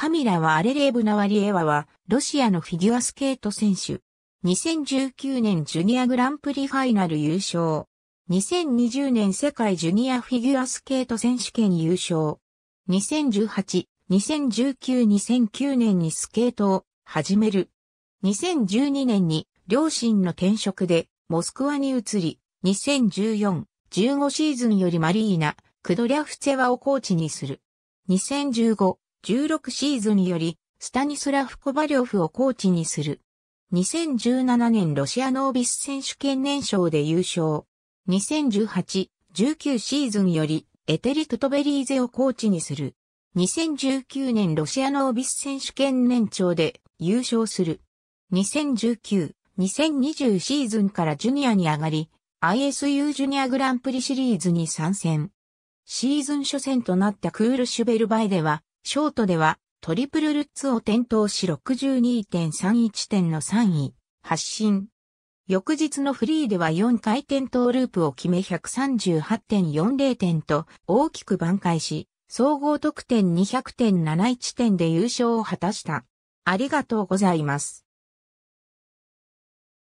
カミラはアレレーブナワリエワは、ロシアのフィギュアスケート選手。2019年ジュニアグランプリファイナル優勝。2020年世界ジュニアフィギュアスケート選手権優勝。2018、2019、2009年にスケートを始める。2012年に両親の転職でモスクワに移り、2014、15シーズンよりマリーナ、クドリャフツェワをコーチにする。2015、1 6シーズンより、スタニスラフ・コバリョフをコーチにする。2017年ロシアノービス選手権年賞で優勝。2018、19シーズンより、エテリ・トトベリーゼをコーチにする。2019年ロシアノービス選手権年長で優勝する。2019、2020シーズンからジュニアに上がり、ISU ジュニアグランプリシリーズに参戦。シーズン初戦となったクールシュベルバイでは、ショートではトリプルルッツを点灯し62.31点の3位、発進。翌日のフリーでは4回転ーループを決め138.40点と大きく挽回し、総合得点200.71点で優勝を果たした。ありがとうございます。